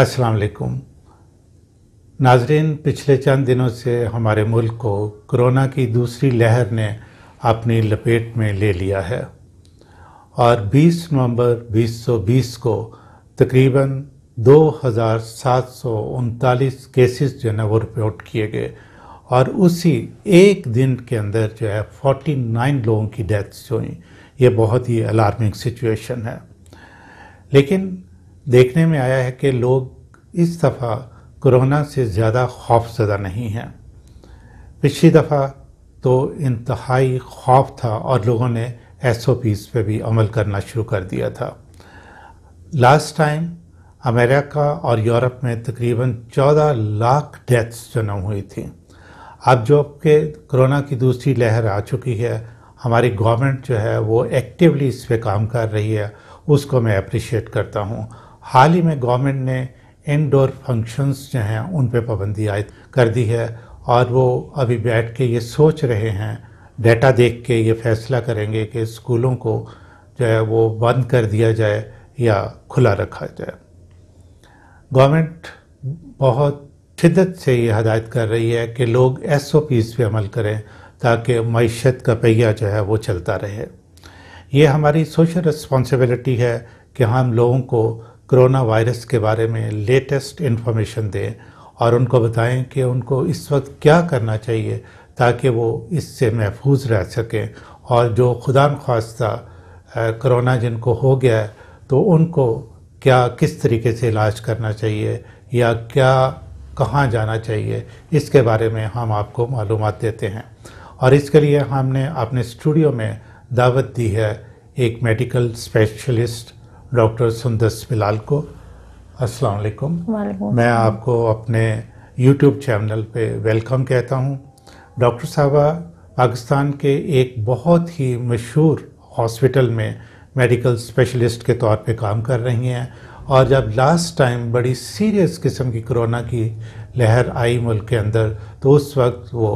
अस्सलाम वालेकुम नाजरीन पिछले चंद दिनों से हमारे मुल्क को कोरोना की दूसरी लहर ने अपनी लपेट में ले लिया है और 20 नवंबर 2020 को तकरीबन दो हज़ार सात सौ उनतालीस केसेस जो है वो रिपोर्ट किए गए और उसी एक दिन के अंदर जो है 49 लोगों की डेथ्स हुई ये बहुत ही अलार्मिंग सिचुएशन है लेकिन देखने में आया है कि लोग इस दफ़ा कोरोना से ज़्यादा खौफजदा नहीं है पिछली दफ़ा तो इंतहाई खौफ था और लोगों ने एस ओ पीज़ पर भी अमल करना शुरू कर दिया था लास्ट टाइम अमेरिका और यूरोप में तकरीबन 14 लाख डेथ्स जन्म हुई थी अब जो कि कोरोना की दूसरी लहर आ चुकी है हमारी गवर्नमेंट जो है वो एक्टिवली इस पर काम कर रही है उसको मैं अप्रिशिएट करता हूँ हाल ही में गवर्नमेंट ने इनडोर फंक्शंस जो हैं उन पे पाबंदी आयद कर दी है और वो अभी बैठ के ये सोच रहे हैं डेटा देख के ये फैसला करेंगे कि स्कूलों को जो है वो बंद कर दिया जाए या खुला रखा जाए गवर्नमेंट बहुत शिदत से ये हदायत कर रही है कि लोग एस ओ पीज़ पर अमल करें ताकि मीशत का पहिया जो है वो चलता रहे ये हमारी सोशल रिस्पॉन्सिबिलिटी है कि हम लोगों को कोरोना वायरस के बारे में लेटेस्ट इन्फॉर्मेशन दें और उनको बताएं कि उनको इस वक्त क्या करना चाहिए ताकि वो इससे महफूज रह सकें और जो खुदा खास्ता कोरोना जिनको हो गया है तो उनको क्या किस तरीके से इलाज करना चाहिए या क्या कहाँ जाना चाहिए इसके बारे में हम आपको मालूम देते हैं और इसके लिए हमने अपने स्टूडियो में दावत दी है एक medical specialist doctor Sundas Bilal को अस्सलाम वालेकुम मैं आपको अपने यूट्यूब चैनल पे वेलकम कहता हूँ डॉक्टर साहबा पाकिस्तान के एक बहुत ही मशहूर हॉस्पिटल में मेडिकल स्पेशलिस्ट के तौर पे काम कर रही हैं और जब लास्ट टाइम बड़ी सीरियस किस्म की कोरोना की लहर आई मुल्क के अंदर तो उस वक्त वो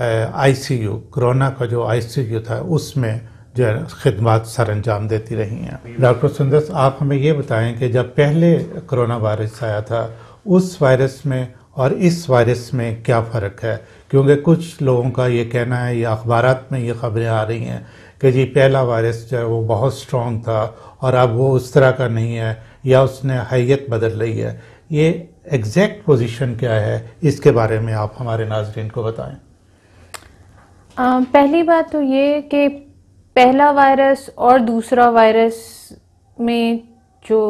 आईसीयू कोरोना का जो आईसीयू था उसमें जो है खदमात सर अंजाम देती रही हैं डॉक्टर सुंदर आप हमें ये बताएं कि जब पहले कोरोना वायरस आया था उस वायरस में और इस वायरस में क्या फ़र्क है क्योंकि कुछ लोगों का ये कहना है या अखबार में ये खबरें आ रही हैं कि जी पहला वायरस जो है वो बहुत स्ट्रॉन्ग था और अब वो उस तरह का नहीं है या उसने हैत बदल रही है ये एग्जैक्ट पोजीशन क्या है इसके बारे में आप हमारे नाजरन को बताएं आ, पहली बात तो ये कि पहला वायरस और दूसरा वायरस में जो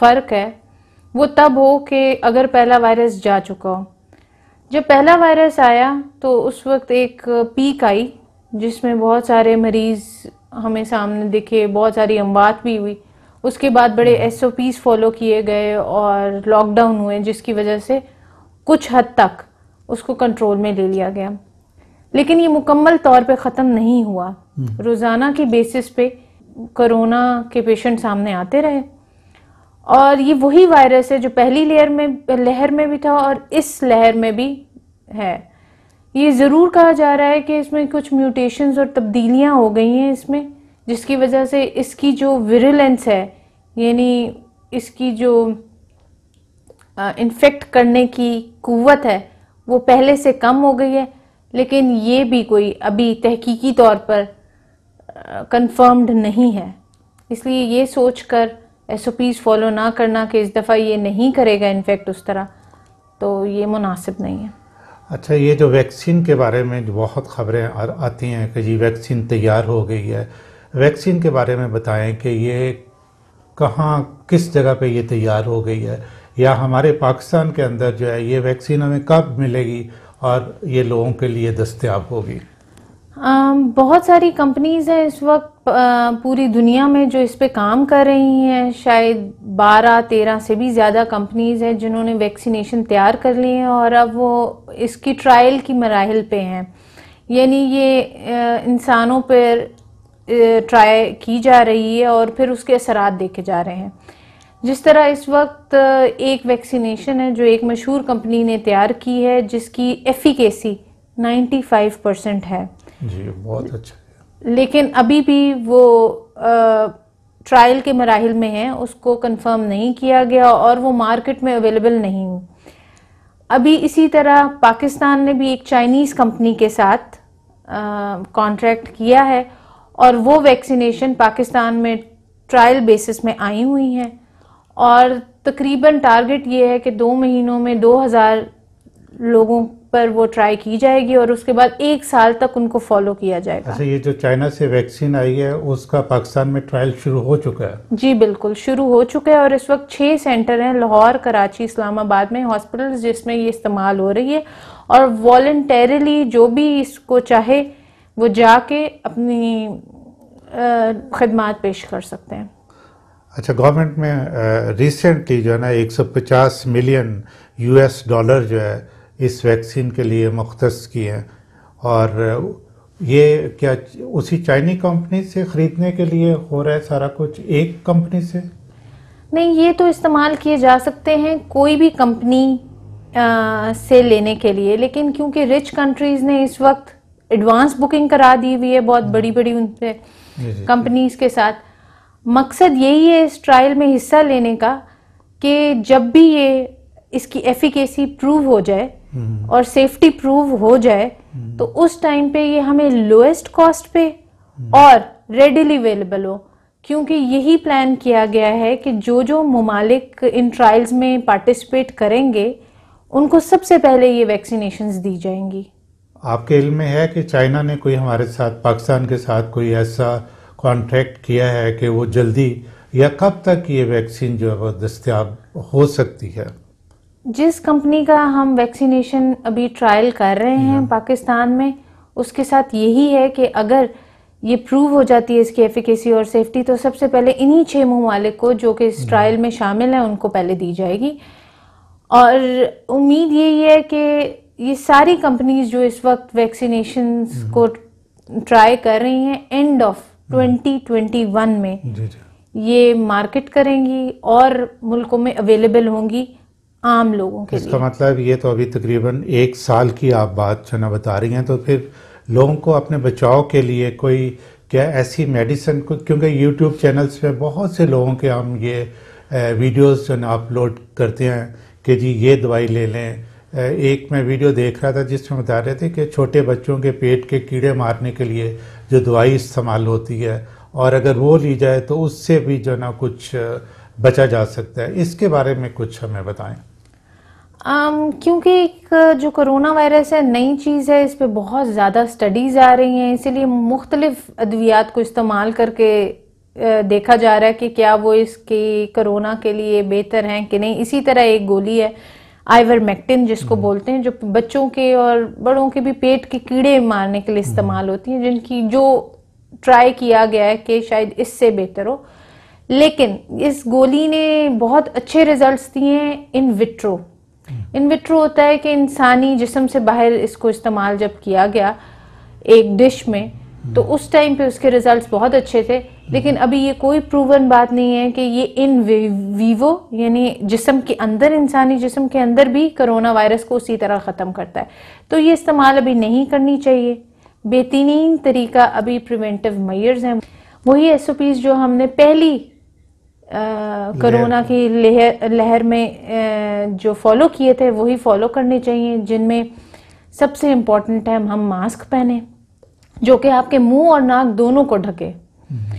फ़र्क है वो तब हो कि अगर पहला वायरस जा चुका हो जब पहला वायरस आया तो उस वक्त एक पीक आई जिसमें बहुत सारे मरीज़ हमें सामने दिखे बहुत सारी अमवात भी हुई उसके बाद बड़े एस ओ पीज़ फॉलो किए गए और लॉकडाउन हुए जिसकी वजह से कुछ हद तक उसको कंट्रोल में ले लिया गया लेकिन ये मुकम्मल तौर पे ख़त्म नहीं हुआ हम्म। रोज़ाना की बेसिस पे कोरोना के पेशेंट सामने आते रहे और ये वही वायरस है जो पहली लेयर में लहर में भी था और इस लहर में भी है ये ज़रूर कहा जा रहा है कि इसमें कुछ म्यूटेशंस और तब्दीलियां हो गई हैं इसमें जिसकी वजह से इसकी जो विरलेंस है यानी इसकी जो इन्फेक्ट करने की कुवत है वो पहले से कम हो गई है लेकिन ये भी कोई अभी तहकीकी तौर पर कंफर्म्ड नहीं है इसलिए ये सोच कर एस ओ पीज़ फॉलो ना करना कि इस दफ़ा ये नहीं करेगा इन्फेक्ट उस तरह तो ये मुनासिब नहीं है अच्छा ये जो वैक्सीन के बारे में जो बहुत खबरें आती हैं कि जी वैक्सीन तैयार हो गई है वैक्सीन के बारे में बताएं कि ये कहाँ किस जगह पे ये तैयार हो गई है या हमारे पाकिस्तान के अंदर जो है ये वैक्सीन हमें कब मिलेगी और ये लोगों के लिए दस्तियाब होगी बहुत सारी कंपनीज हैं इस वक्त पूरी दुनिया में जो इस पे काम कर रही हैं शायद 12 13 से भी ज़्यादा कंपनीज हैं जिन्होंने वैक्सीनेशन तैयार कर ली है और अब वो इसकी ट्रायल की मराहल पे हैं यानी ये इंसानों पर ट्राई की जा रही है और फिर उसके असरात देखे जा रहे हैं जिस तरह इस वक्त एक वैक्सीनेशन है जो एक मशहूर कंपनी ने तैयार की है जिसकी एफिकेसी 95 परसेंट है जी बहुत अच्छा लेकिन अभी भी वो ट्रायल के मराहल में है उसको कंफर्म नहीं किया गया और वो मार्केट में अवेलेबल नहीं अभी इसी तरह पाकिस्तान ने भी एक चाइनीज़ कंपनी के साथ कॉन्ट्रैक्ट किया है और वो वैक्सीनेशन पाकिस्तान में ट्रायल बेसिस में आई हुई हैं और तकरीबन टारगेट ये है कि दो महीनों में 2000 लोगों पर वो ट्राई की जाएगी और उसके बाद एक साल तक उनको फॉलो किया जाएगा अच्छा ये जो चाइना से वैक्सीन आई है उसका पाकिस्तान में ट्रायल शुरू हो चुका है जी बिल्कुल शुरू हो चुका है और इस वक्त छः सेंटर हैं लाहौर कराची इस्लामाबाद में हॉस्पिटल जिसमें ये इस्तेमाल हो रही है और वॉल्टरली जो भी इसको चाहे वो जाके अपनी खदमात पेश कर सकते हैं अच्छा गवर्नमेंट में रिसेंटली जो है ना 150 मिलियन यूएस डॉलर जो है इस वैक्सीन के लिए मुख्त किए हैं और ये क्या उसी चाइनी कंपनी से ख़रीदने के लिए हो रहा है सारा कुछ एक कंपनी से नहीं ये तो इस्तेमाल किए जा सकते हैं कोई भी कंपनी से लेने के लिए लेकिन क्योंकि रिच कंट्रीज़ ने इस वक्त एडवांस बुकिंग करा दी हुई है बहुत बड़ी बड़ी उन कंपनीज के साथ मकसद यही है इस ट्रायल में हिस्सा लेने का कि जब भी ये इसकी एफिकेसी प्रूव हो जाए हम्म। और सेफ्टी प्रूव हो जाए हम्म। तो उस टाइम पे ये हमें लोएस्ट कॉस्ट पे हम्म। और रेडिली अवेलेबल हो क्योंकि यही प्लान किया गया है कि जो जो ममालिक इन ट्रायल्स में पार्टिसिपेट करेंगे उनको सबसे पहले ये वैक्सीनेशंस दी जाएंगी आपके इल्म में है कि चाइना ने कोई हमारे साथ पाकिस्तान के साथ कोई ऐसा कॉन्ट्रैक्ट किया है कि वो जल्दी या कब तक ये वैक्सीन जो है वो दस्तियाब हो सकती है जिस कंपनी का हम वैक्सीनेशन अभी ट्रायल कर रहे हैं हम्म। पाकिस्तान में उसके साथ यही है कि अगर ये प्रूव हो जाती है इसकी एफिकेसी और सेफ्टी तो सबसे पहले इन्हीं छः ममालिक को जो कि इस ट्रायल हम्म। में शामिल हैं उनको पहले दी जाएगी और उम्मीद यही है कि ये सारी कंपनीज जो इस वक्त वैक्सीनेशन हम्म। को ट्राई कर रही हैं एंड ऑफ 2021 में ये मार्केट करेंगी और मुल्कों में अवेलेबल होंगी आम लोगों के इसका लिए। मतलब ये तो अभी तकरीबन एक साल की आप बात जो ना बता रही हैं तो फिर लोगों को अपने बचाव के लिए कोई क्या ऐसी मेडिसिन को क्योंकि यूट्यूब चैनल्स पे बहुत से लोगों के हम ये वीडियोस जो ना अपलोड करते हैं कि जी ये दवाई ले लें एक मैं वीडियो देख रहा था जिसमें बता रहे थे कि छोटे बच्चों के पेट के कीड़े मारने के लिए जो दवाई इस्तेमाल होती है और अगर वो ली जाए तो उससे भी जो ना कुछ बचा जा सकता है इसके बारे में कुछ हमें बताएं um, क्योंकि जो करोना वायरस है नई चीज़ है इस पर बहुत ज़्यादा स्टडीज़ आ रही हैं इसीलिए मुख्तलिफ अद्वियात को इस्तेमाल करके देखा जा रहा है कि क्या वो इसकी करोना के लिए बेहतर हैं कि नहीं इसी तरह एक गोली है आइवर मैक्टिन जिसको हम्म। बोलते हैं जो बच्चों के और बड़ों के भी पेट के कीड़े मारने के लिए हम्म। इस्तेमाल होती हैं जिनकी जो ट्राई किया गया है कि शायद इससे बेहतर हो लेकिन इस गोली ने बहुत अच्छे रिजल्ट्स दिए हैं इन विट्रो इन विट्रो होता है कि इंसानी जिसम से बाहर इसको इस्तेमाल जब किया गया एक डिश में हम्म। तो उस टाइम पे उसके रिजल्ट्स बहुत अच्छे थे हम्म। लेकिन अभी ये कोई प्रूवन बात नहीं है कि ये इन वीवो यानी जिसम के अंदर इंसानी जिसम के अंदर भी करोना वायरस को उसी तरह ख़त्म करता है तो ये इस्तेमाल अभी नहीं करनी चाहिए बेहतरीन तरीका अभी प्रिवेंटिव मयर्स हैं वही एस जो हमने पहली कोरोना की लहर लहर में जो फॉलो किए थे वही फॉलो करने चाहिए जिनमें सबसे इम्पोर्टेंट है हम मास्क पहने जो कि आपके मुंह और नाक दोनों को ढके हम्म।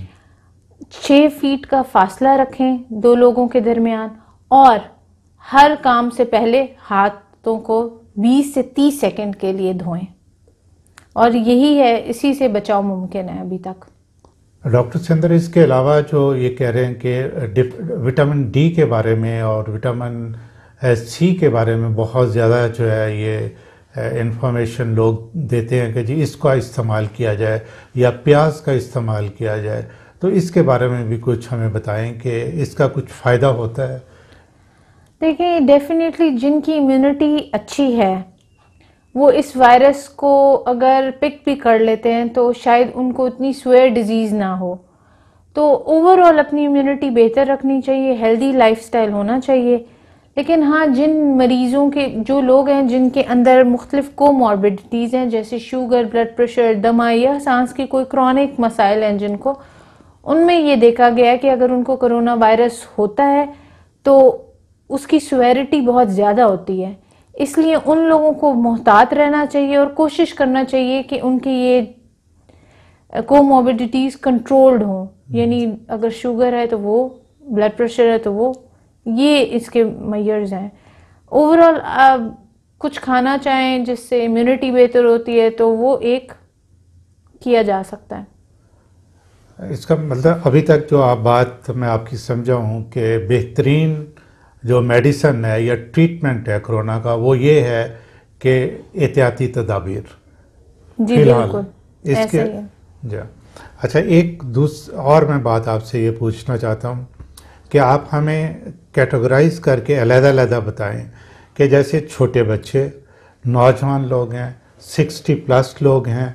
छः फीट का फासला रखें दो लोगों के दरमियान और हर काम से पहले हाथों को 20 से 30 सेकंड के लिए धोएं और यही है इसी से बचाव मुमकिन है अभी तक डॉक्टर चंद्र इसके अलावा जो ये कह रहे हैं कि विटामिन डी के बारे में और विटामिन सी के बारे में बहुत ज़्यादा जो है ये इन्फॉर्मेशन लोग देते हैं कि जी इसका इस्तेमाल किया जाए या प्याज का इस्तेमाल किया जाए तो इसके बारे में भी कुछ हमें बताएं कि इसका कुछ फ़ायदा होता है देखिए डेफिनेटली जिनकी इम्यूनिटी अच्छी है वो इस वायरस को अगर पिक भी कर लेते हैं तो शायद उनको इतनी स्वेयर डिजीज़ ना हो तो ओवरऑल अपनी इम्यूनिटी बेहतर रखनी चाहिए हेल्दी लाइफस्टाइल होना चाहिए लेकिन हाँ जिन मरीज़ों के जो लोग हैं जिनके अंदर मुख्तलिफ मॉर्बिडिटीज़ हैं जैसे शुगर ब्लड प्रेशर दमा या सांस के कोई क्रॉनिक मसाइल हैं जिनको उनमें ये देखा गया कि अगर उनको करोना वायरस होता है तो उसकी स्वेरिटी बहुत ज़्यादा होती है इसलिए उन लोगों को मोहतात रहना चाहिए और कोशिश करना चाहिए कि उनकी ये कोमोबिडिटीज़ कंट्रोल्ड हों हम्म। यानी अगर शुगर है तो वो ब्लड प्रेशर है तो वो ये इसके मैयर्स हैं ओवरऑल आप कुछ खाना चाहें जिससे इम्यूनिटी बेहतर होती है तो वो एक किया जा सकता है इसका मतलब अभी तक जो आप बात मैं आपकी समझा हूँ कि बेहतरीन जो मेडिसन है या ट्रीटमेंट है कोरोना का वो ये है कि एहतियाती तदाबीर फिलहाल इसके जी अच्छा एक दूस और मैं बात आपसे ये पूछना चाहता हूँ कि आप हमें कैटेगराइज करके अलहदादा बताएं कि जैसे छोटे बच्चे नौजवान लोग हैं सिक्सटी प्लस लोग हैं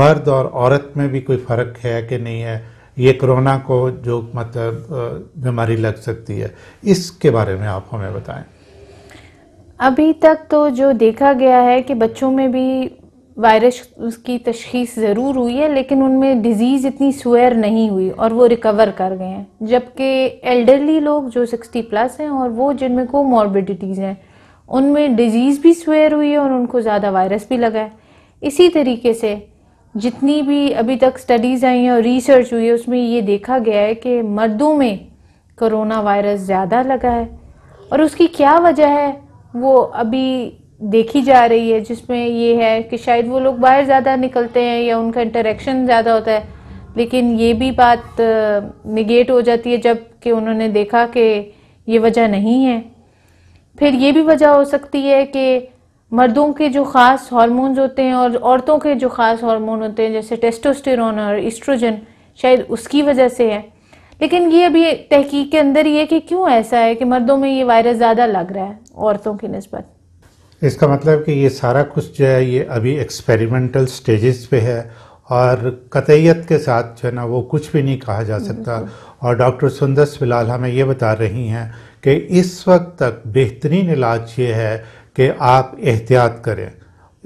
मर्द और औरत में भी कोई फ़र्क है कि नहीं है ये कोरोना को जो मतलब बीमारी लग सकती है इसके बारे में आप हमें बताएं अभी तक तो जो देखा गया है कि बच्चों में भी वायरस उसकी तशखीस ज़रूर हुई है लेकिन उनमें डिज़ीज़ इतनी स्वेयर नहीं हुई और वो रिकवर कर गए हैं जबकि एल्डरली लोग जो 60 प्लस हैं और वो जिनमें को मॉर्बिडिटीज़ हैं उनमें डिज़ीज़ भी स्वेयर हुई है और उनको ज़्यादा वायरस भी लगा है इसी तरीके से जितनी भी अभी तक स्टडीज़ आई हैं और रिसर्च हुई है उसमें ये देखा गया है कि मर्दों में करोना वायरस ज़्यादा लगा है और उसकी क्या वजह है वो अभी देखी जा रही है जिसमें ये है कि शायद वो लोग बाहर ज़्यादा निकलते हैं या उनका इंटरेक्शन ज़्यादा होता है लेकिन ये भी बात निगेट हो जाती है जब कि उन्होंने देखा कि ये वजह नहीं है फिर ये भी वजह हो सकती है कि मर्दों के जो ख़ास हार्मोन्स होते हैं और औरतों के जो ख़ास हार्मोन होते हैं जैसे टेस्टोस्टेरोन और इस्ट्रोजन शायद उसकी वजह से है लेकिन ये अभी तहकीक के अंदर ये कि क्यों ऐसा है कि मर्दों में ये वायरस ज़्यादा लग रहा है औरतों की नस्बत इसका मतलब कि ये सारा कुछ जो है ये अभी एक्सपेरिमेंटल स्टेजेस पे है और कतैत के साथ जो है ना वो कुछ भी नहीं कहा जा सकता और डॉक्टर सुंदर फिलहाल हमें ये बता रही हैं कि इस वक्त तक बेहतरीन इलाज ये है कि आप एहतियात करें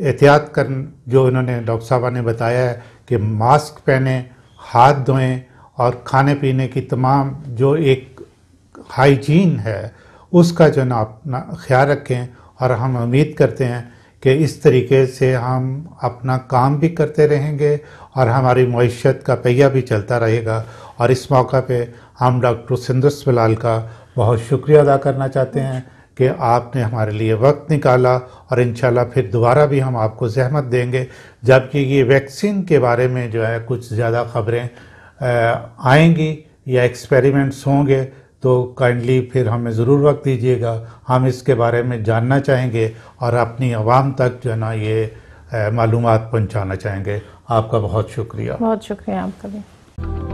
एहतियात कर जो इन्होंने डॉक्टर साहबा ने बताया है कि मास्क पहने हाथ धोएं और खाने पीने की तमाम जो एक हाइजीन है उसका जो ना अपना ख्याल रखें और हम उम्मीद करते हैं कि इस तरीके से हम अपना काम भी करते रहेंगे और हमारी मीशत का पहिया भी चलता रहेगा और इस मौका पे हम डॉक्टर सिंदर बिलाल का बहुत शुक्रिया अदा करना चाहते हैं कि आपने हमारे लिए वक्त निकाला और इन फिर दोबारा भी हम आपको जहमत देंगे जबकि ये वैक्सीन के बारे में जो है कुछ ज़्यादा खबरें आएंगी या एक्सपेरिमेंट्स होंगे तो काइंडली फिर हमें ज़रूर वक्त दीजिएगा हम इसके बारे में जानना चाहेंगे और अपनी आवाम तक जो है ना ये मालूम पहुँचाना चाहेंगे आपका बहुत शुक्रिया बहुत शुक्रिया आपका भी